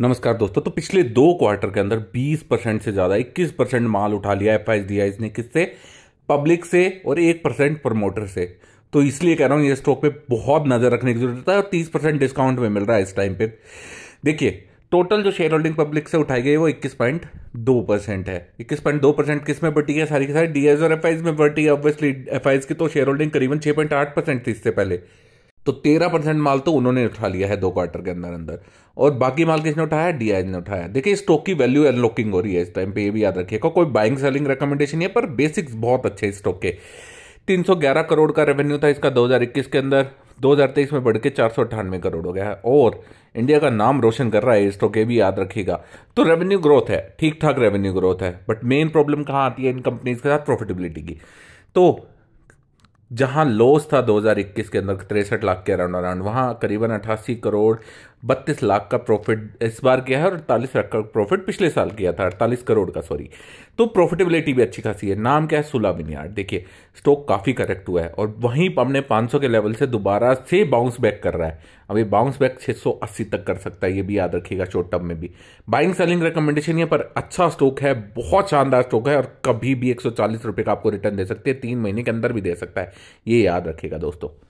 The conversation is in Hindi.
नमस्कार दोस्तों तो पिछले दो क्वार्टर के अंदर 20 परसेंट से ज़्यादा 21 परसेंट माल उठा लिया एफ आई ने किससे पब्लिक से और एक परसेंट प्रमोटर से तो इसलिए कह रहा हूं ये स्टॉक पे बहुत नज़र रखने की जरूरत है और 30 परसेंट डिस्काउंट में मिल रहा है इस टाइम पे देखिए टोटल जो शेयर होल्डिंग पब्लिक से उठाई गई वो इक्कीस पॉइंट दो परसेंट है इक्कीस पॉइंट दो परसेंट किस में बटी है सारी की सारी डी और एफ में बटी है ऑब्वियसली एफ की तो शेयर होल्डिंग करीबन छह पॉइंट आठ परसेंट थी इससे पहले तो तेरह परसेंट माल तो उन्होंने उठा लिया है दो क्वार्टर के अंदर अंदर और बाकी माल किसने उठाया डी ने उठाया देखिए स्टॉक की वैल्यू अनलॉकिंग हो रही है इस टाइम पे ये भी याद रखिएगा कोई बाइंग सेलिंग रिकमेंडेशन है पर बेसिक्स बहुत अच्छे स्टॉक के 311 करोड़ का रेवेन्यू था इसका 2021 के अंदर 2023 में बढ़ के चार करोड़ हो गया है और इंडिया का नाम रोशन कर रहा है स्टॉक ये भी याद रखिएगा तो रेवेन्यू ग्रोथ है ठीक ठाक रेवेन्यू ग्रोथ है बट मेन प्रॉब्लम कहाँ आती है इन कंपनीज के साथ प्रॉफिटेबिलिटी की तो जहां लॉस था 2021 के अंदर तिरसठ लाख के अराउंड अराउंड वहाँ करीबन अट्ठासी करोड़ बत्तीस लाख का प्रॉफिट इस बार किया है और अड़तालीस लाख का प्रॉफिट पिछले साल किया था अड़तालीस करोड़ का सॉरी तो प्रॉफिटेबिलिटी भी अच्छी खासी है नाम क्या है सोलह यार्ड देखिए स्टॉक काफ़ी करेक्ट हुआ है और वहीं हमने 500 के लेवल से दोबारा से बाउंस बैक कर रहा है अब ये बाउंस बैक 680 तक कर सकता है ये भी याद रखिएगा शॉर्ट टर्म में भी बाइंग सेलिंग रिकमेंडेशन है पर अच्छा स्टॉक है बहुत शानदार स्टॉक है और कभी भी एक सौ का आपको रिटर्न दे सकते हैं तीन महीने के अंदर भी दे सकता है ये याद रखिएगा दोस्तों